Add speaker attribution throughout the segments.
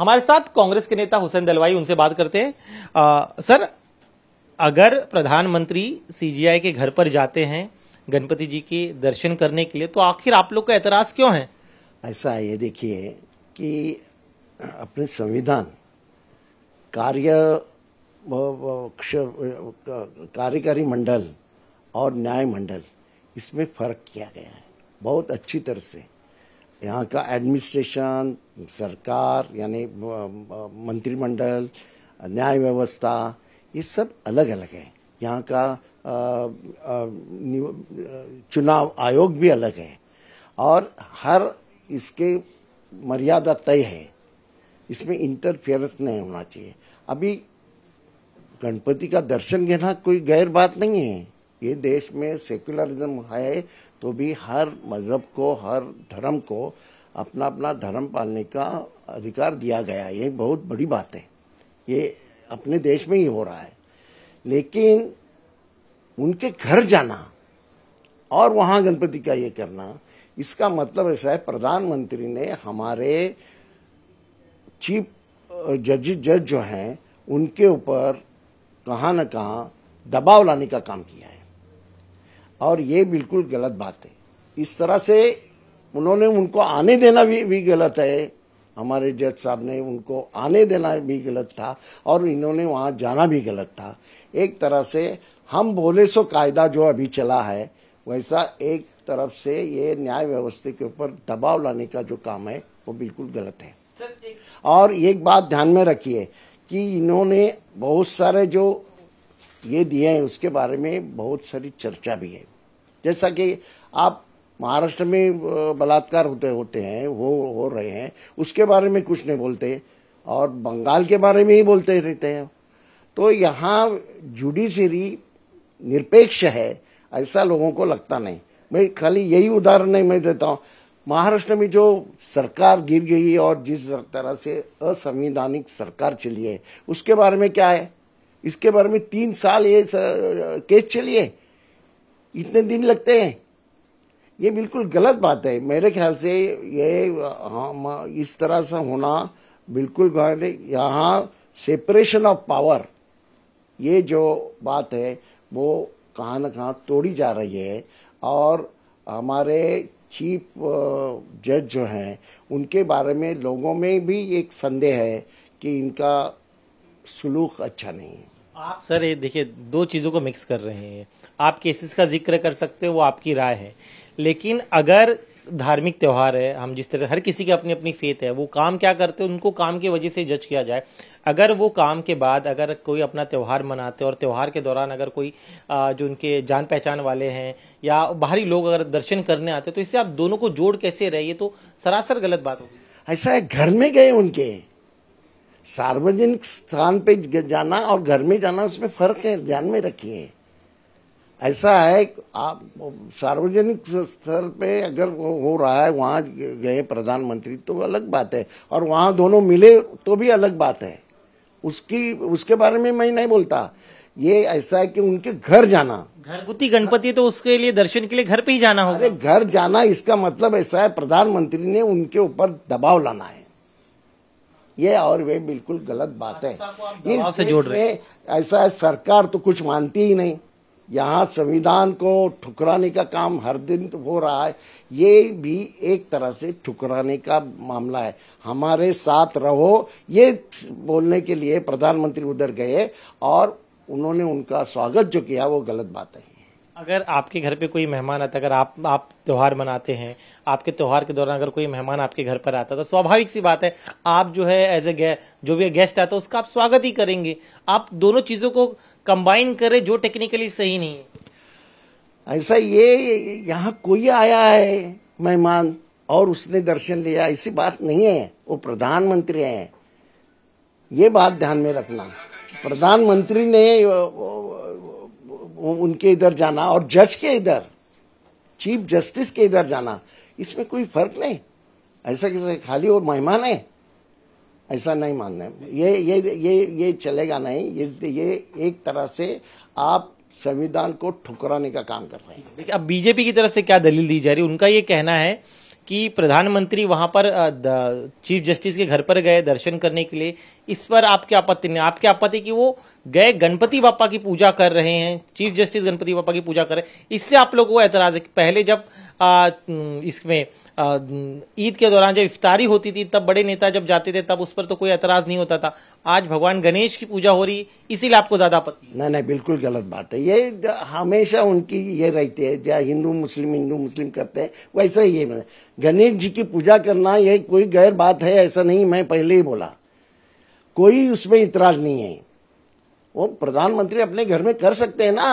Speaker 1: हमारे साथ कांग्रेस के नेता हुसैन दलवाई उनसे बात करते हैं आ, सर अगर प्रधानमंत्री सीजीआई के घर पर जाते हैं गणपति जी के दर्शन करने के लिए तो आखिर आप लोग का एतराज क्यों है
Speaker 2: ऐसा ये देखिए कि अपने संविधान कार्य कार्यकारी मंडल और न्याय मंडल इसमें फर्क किया गया है बहुत अच्छी तरह से यहाँ का एडमिनिस्ट्रेशन सरकार यानी मंत्रिमंडल न्याय व्यवस्था ये सब अलग अलग है यहाँ का चुनाव आयोग भी अलग है और हर इसके मर्यादा तय है इसमें इंटरफेरेंस नहीं होना चाहिए अभी गणपति का दर्शन घेना कोई गैर बात नहीं है ये देश में सेक्युलरिज्म है तो भी हर मज़हब को हर धर्म को अपना अपना धर्म पालने का अधिकार दिया गया ये बहुत बड़ी बात है ये अपने देश में ही हो रहा है लेकिन उनके घर जाना और वहां गणपति का ये करना इसका मतलब ऐसा है प्रधानमंत्री ने हमारे चीफ जज जज जो हैं उनके ऊपर कहा न कहा दबाव लाने का काम किया है और ये बिल्कुल गलत बात है इस तरह से उन्होंने उनको आने देना भी, भी गलत है हमारे जज साहब ने उनको आने देना भी गलत था और इन्होंने वहाँ जाना भी गलत था एक तरह से हम बोले सो कायदा जो अभी चला है वैसा एक तरफ से ये न्याय व्यवस्था के ऊपर दबाव लाने का जो काम है वो बिल्कुल गलत है और एक बात ध्यान में रखिए कि इन्होंने बहुत सारे जो ये दिए हैं उसके बारे में बहुत सारी चर्चा भी है जैसा कि आप महाराष्ट्र में बलात्कार होते होते हैं वो हो रहे हैं उसके बारे में कुछ नहीं बोलते और बंगाल के बारे में ही बोलते रहते हैं तो यहाँ जुडिशरी निरपेक्ष है ऐसा लोगों को लगता नहीं मैं खाली यही उदाहरण नहीं मैं देता हूँ महाराष्ट्र में जो सरकार गिर गई और जिस तरह से असंवैधानिक सरकार चली है उसके बारे में क्या है इसके बारे में तीन साल ये केस चलिए इतने दिन लगते हैं ये बिल्कुल गलत बात है मेरे ख्याल से ये हम हाँ, इस तरह से होना बिल्कुल यहाँ सेपरेशन ऑफ पावर ये जो बात है वो कहाँ ना कहाँ तोड़ी जा रही है और हमारे चीफ जज जो हैं उनके बारे में लोगों में भी एक संदेह है कि इनका सलूक अच्छा नहीं है
Speaker 1: आप सर ये देखिए दो चीज़ों को मिक्स कर रहे हैं आप केसेस का जिक्र कर सकते हैं वो आपकी राय है लेकिन अगर धार्मिक त्यौहार है हम जिस तरह हर किसी की अपनी अपनी फेथ है वो काम क्या करते हैं उनको काम की वजह से जज किया जाए अगर वो काम के बाद अगर कोई अपना त्यौहार मनाते और त्यौहार के दौरान अगर कोई जो उनके जान पहचान वाले हैं या बाहरी लोग अगर दर्शन करने आते तो इससे आप दोनों को जोड़ कैसे रहिए तो सरासर गलत बात होगी
Speaker 2: ऐसा है घर में गए उनके सार्वजनिक स्थान पे जाना और घर में जाना उसमें फर्क है ध्यान में रखिए ऐसा है आप सार्वजनिक स्तर पे अगर वो हो रहा है वहां गए प्रधानमंत्री तो अलग बात है और वहां दोनों मिले तो भी अलग बात है उसकी उसके बारे में मैं नहीं बोलता ये ऐसा है कि उनके घर जाना घरगुती गणपति तो उसके लिए दर्शन के लिए घर पे ही जाना होगा अरे घर जाना इसका मतलब ऐसा है प्रधानमंत्री ने उनके ऊपर दबाव लाना है ये और वे बिल्कुल गलत बात है इस से जोड़ रहे ऐसा है सरकार तो कुछ मानती ही नहीं यहाँ संविधान को ठुकराने का काम हर दिन तो हो रहा है ये भी एक तरह से ठुकराने का मामला है हमारे साथ रहो ये बोलने के लिए प्रधानमंत्री उधर गए और उन्होंने उनका स्वागत जो किया वो गलत बात है
Speaker 1: अगर आपके घर पे कोई मेहमान आता अगर आप आप त्यौहार मनाते हैं आपके त्यौहार के दौरान अगर कोई मेहमान आपके घर पर आता तो स्वाभाविक सी बात है आप जो है एज ए जो भी गेस्ट आता है उसका आप स्वागत ही करेंगे आप दोनों चीज़ों को कंबाइन करें जो टेक्निकली सही नहीं
Speaker 2: है ऐसा ये यहाँ कोई आया है मेहमान और उसने दर्शन लिया ऐसी बात नहीं है वो प्रधानमंत्री है ये बात ध्यान में रखना प्रधानमंत्री ने उनके इधर जाना और जज के इधर चीफ जस्टिस के इधर जाना इसमें कोई फर्क नहीं ऐसा कैसे खाली और मेहमान है ऐसा नहीं मानना है ये ये ये ये चलेगा नहीं ये ये एक तरह से आप संविधान को ठुकराने का काम कर रहे हैं
Speaker 1: देखिए अब बीजेपी की तरफ से क्या दलील दी जा रही है उनका ये कहना है कि प्रधानमंत्री वहां पर चीफ जस्टिस के घर पर गए दर्शन करने के लिए इस पर आपकी आपत्ति नहीं आपकी आपत्ति कि वो गए गणपति बापा की पूजा कर रहे हैं चीफ जस्टिस गणपति बापा की पूजा कर रहे हैं इससे आप लोगों को ऐतराज है पहले जब इसमें ईद के दौरान जब इफ्तारी होती थी तब बड़े नेता जब जाते थे तब उस पर तो कोई एतराज नहीं होता था आज भगवान गणेश की पूजा हो रही इसीलिए आपको ज्यादा पता नहीं नहीं बिल्कुल गलत बात
Speaker 2: है ये हमेशा उनकी ये रहती है जहाँ हिंदू मुस्लिम हिंदू मुस्लिम करते हैं वैसा ही है गणेश जी की पूजा करना ये कोई गैर बात है ऐसा नहीं मैं पहले ही बोला कोई उसमें इतराज नहीं है वो प्रधानमंत्री अपने घर में कर सकते हैं ना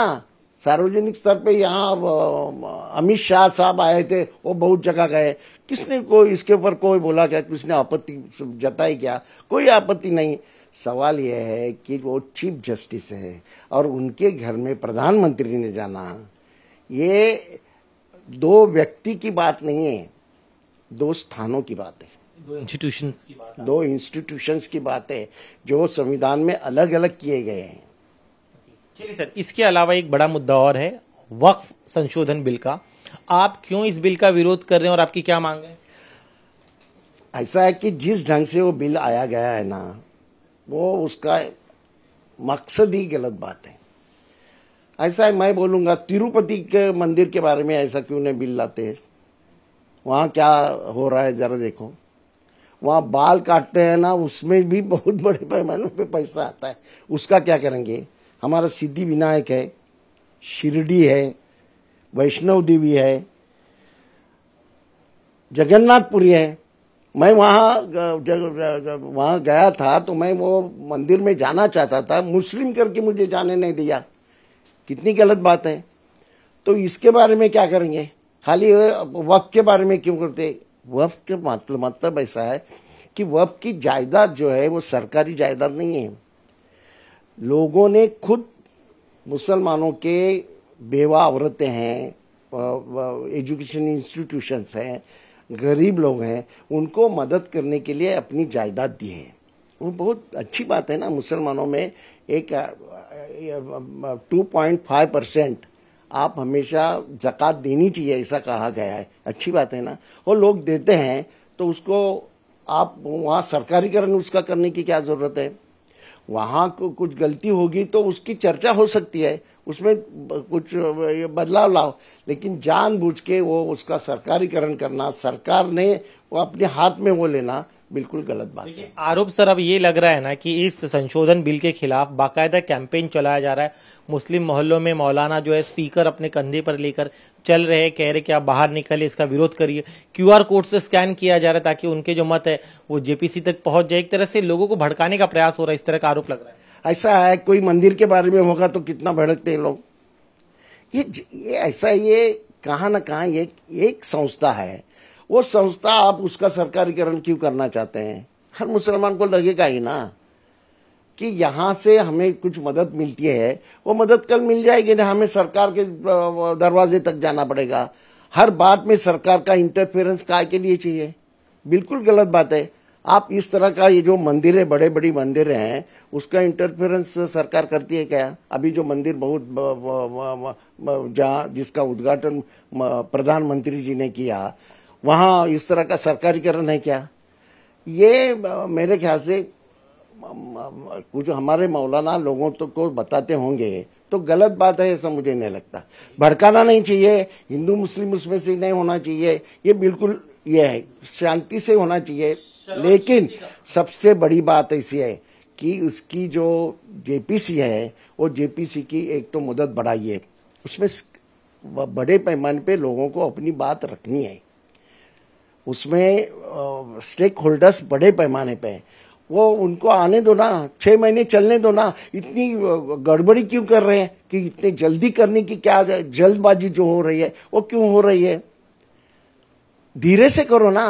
Speaker 2: सार्वजनिक स्तर पे यहाँ अमित शाह साहब आए थे वो बहुत जगह गए किसने कोई इसके ऊपर कोई बोला क्या किसने आपत्ति जताई क्या कोई आपत्ति नहीं सवाल यह है कि वो चीफ जस्टिस है और उनके घर में प्रधानमंत्री ने जाना ये दो व्यक्ति की बात नहीं है दो स्थानों की बात है
Speaker 1: दो इंस्टीट्यूशन की बात
Speaker 2: दो इंस्टीट्यूशन की बात है जो संविधान में अलग अलग किए गए हैं
Speaker 1: चलिए सर इसके अलावा एक बड़ा मुद्दा और है वक्फ संशोधन बिल का आप क्यों इस बिल का विरोध कर रहे हैं और आपकी क्या मांग है ऐसा है कि जिस ढंग से वो बिल आया गया
Speaker 2: है ना वो उसका मकसद ही गलत बात है ऐसा है मैं बोलूंगा तिरुपति के मंदिर के बारे में ऐसा क्यों नहीं बिल लाते हैं वहाँ क्या हो रहा है जरा देखो वहाँ बाल काटते हैं ना उसमें भी बहुत बड़े पैमाने पे पैसा आता है उसका क्या करेंगे हमारा सिद्धि विनायक है शिरडी है वैष्णव देवी है जगन्नाथपुरी है मैं वहाँ वहाँ गया था तो मैं वो मंदिर में जाना चाहता था मुस्लिम करके मुझे जाने नहीं दिया कितनी गलत बात है तो इसके बारे में क्या करेंगे खाली वक्त के बारे में क्यों करते वक्त का मतलब मतलब ऐसा है कि वक्त की जायदाद जो है वो सरकारी जायदाद नहीं है लोगों ने खुद मुसलमानों के बेवा औरतें हैं एजुकेशन इंस्टीट्यूशंस हैं गरीब लोग हैं उनको मदद करने के लिए अपनी जायदाद दी है वो बहुत अच्छी बात है ना मुसलमानों में एक टू पॉइंट फाइव परसेंट आप हमेशा जक़ात देनी चाहिए ऐसा कहा गया है अच्छी बात है ना वो लोग देते हैं तो उसको आप वहाँ सरकारीकरण उसका करने की क्या ज़रूरत है वहां को कुछ गलती होगी तो उसकी चर्चा हो सकती है उसमें कुछ बदलाव लाओ लेकिन जानबूझ के वो उसका सरकारीकरण करना सरकार ने वो अपने हाथ में वो लेना बिल्कुल गलत बात है
Speaker 1: आरोप सर अब ये लग रहा है ना कि इस संशोधन बिल के खिलाफ बाकायदा कैंपेन चलाया जा रहा है मुस्लिम मोहल्लों में मौलाना जो है स्पीकर अपने कंधे पर लेकर चल रहे कह रहे कि आप बाहर निकले इसका विरोध करिए क्यूआर कोड से स्कैन किया जा रहा है ताकि उनके जो मत है वो जेपीसी तक पहुंच जाए एक तरह से लोगों को भड़काने का प्रयास हो रहा है इस तरह का आरोप लग रहा
Speaker 2: है ऐसा है कोई मंदिर के बारे में होगा तो कितना भड़कते हैं लोग ये, ये ऐसा ये कहा ना कहा एक संस्था है वो संस्था आप उसका सरकारीकरण क्यों करना चाहते हैं हर मुसलमान को लगेगा ही ना कि यहाँ से हमें कुछ मदद मिलती है वो मदद कल मिल जाएगी ना हमें सरकार के दरवाजे तक जाना पड़ेगा हर बात में सरकार का इंटरफेरेंस काय के लिए चाहिए बिल्कुल गलत बात है आप इस तरह का ये जो मंदिर है बड़े बड़ी मंदिर हैं उसका इंटरफेरेंस सरकार करती है क्या अभी जो मंदिर बहुत जहाँ जिसका उद्घाटन प्रधानमंत्री जी ने किया वहाँ इस तरह का सरकारीकरण है क्या ये मेरे ख्याल से कुछ हमारे मौलाना लोगों तो को बताते होंगे तो गलत बात है ऐसा मुझे नहीं लगता भड़काना नहीं चाहिए हिंदू मुस्लिम उसमें से नहीं होना चाहिए ये बिल्कुल ये है शांति से होना चाहिए लेकिन सबसे बड़ी बात ऐसी है कि उसकी जो जेपीसी है वो जेपीसी की एक तो मदद बढ़ाइए उसमें बड़े पैमाने पे लोगों को अपनी बात रखनी है उसमें स्टेक होल्डर्स बड़े पैमाने पे हैं वो उनको आने दो ना छः महीने चलने दो ना इतनी गड़बड़ी क्यों कर रहे हैं कि इतने जल्दी करने की क्या जल्दबाजी जो हो रही है वो क्यों हो रही है धीरे से करो ना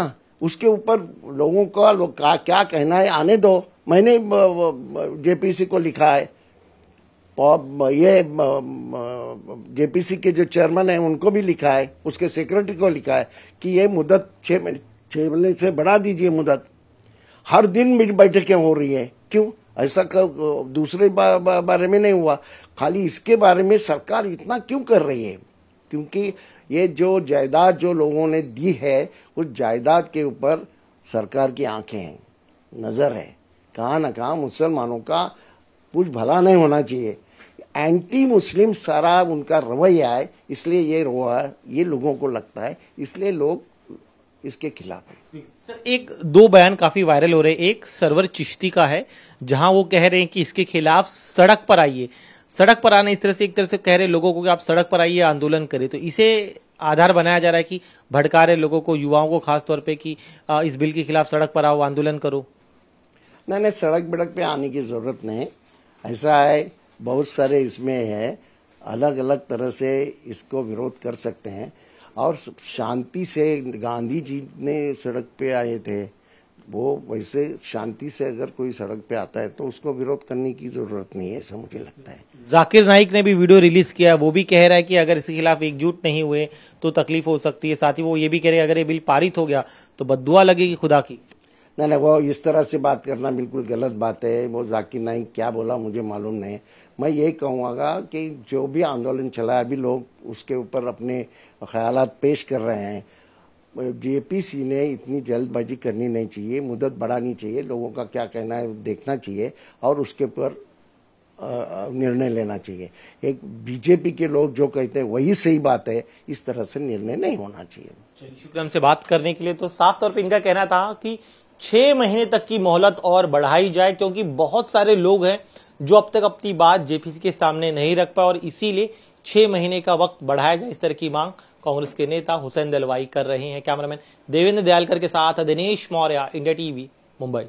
Speaker 2: उसके ऊपर लोगों का का, क्या कहना है आने दो मैंने जेपीसी को लिखा है ये जेपीसी के जो चेयरमैन हैं उनको भी लिखा है उसके सेक्रेटरी को लिखा है कि ये मुदत छह महीने छह महीने से बढ़ा दीजिए मुदत हर दिन बैठकें हो रही है क्यों ऐसा कर, दूसरे बा, बा, बारे में नहीं हुआ खाली इसके बारे में सरकार इतना क्यों कर रही है क्योंकि ये जो जायदाद जो लोगों ने दी है उस जायदाद के ऊपर सरकार की आंखें हैं नज़र है कहा ना कहा मुसलमानों का कुछ भला नहीं होना चाहिए एंटी मुस्लिम सारा उनका रवैया है इसलिए ये रोआ ये लोगों को लगता है इसलिए लोग
Speaker 1: इसके खिलाफ है सर एक दो बयान काफी वायरल हो रहे हैं एक सरवर चिश्ती का है जहां वो कह रहे हैं कि इसके खिलाफ सड़क पर आइए सड़क पर आने इस तरह से एक तरह से कह रहे लोगों को कि आप सड़क पर आइए आंदोलन करें तो इसे आधार बनाया जा रहा है कि भड़का रहे लोगों को युवाओं को खासतौर पे कि इस बिल के खिलाफ सड़क पर आओ आंदोलन करो
Speaker 2: नहीं नहीं सड़क बड़क पे आने की जरूरत नहीं ऐसा है बहुत सारे इसमें है अलग अलग तरह से इसको विरोध कर सकते हैं और शांति से गांधी जी ने सड़क पे आए थे वो वैसे शांति से अगर कोई सड़क पे आता है तो उसको विरोध करने की जरूरत नहीं है ऐसा मुझे लगता
Speaker 1: है जाकिर नाइक ने भी वीडियो रिलीज किया वो भी कह रहा है कि अगर इसके खिलाफ एकजुट नहीं हुए तो तकलीफ हो सकती है साथ ही वो ये भी कह रहे हैं अगर ये बिल पारित हो गया तो बदुआ लगेगी खुदा की
Speaker 2: नहीं नहीं वो इस तरह से बात करना बिल्कुल गलत बात है वो जाकिर नाइक क्या बोला मुझे मालूम नहीं मैं यही कहूँगा कि जो भी आंदोलन चला अभी लोग उसके ऊपर अपने ख्याल पेश कर रहे हैं जेपीसी ने इतनी जल्दबाजी करनी नहीं चाहिए मुदत बढ़ानी चाहिए लोगों का क्या कहना है देखना चाहिए और उसके ऊपर निर्णय लेना चाहिए एक बीजेपी के लोग जो कहते हैं वही सही बात है इस तरह से निर्णय नहीं होना चाहिए चलिए
Speaker 1: शुक्रिया हमसे बात करने के लिए तो साफ तौर पर इनका कहना था कि छह महीने तक की मोहलत और बढ़ाई जाए क्योंकि बहुत सारे लोग हैं जो अब तक अपनी बात जेपीसी के सामने नहीं रख पाए और इसीलिए छह महीने का वक्त बढ़ाया जाए इस तरह की मांग कांग्रेस के नेता हुसैन दलवाई कर रहे हैं कैमरामैन देवेंद्र दयालकर के साथ दिनेश मौर्य इंडिया टीवी मुंबई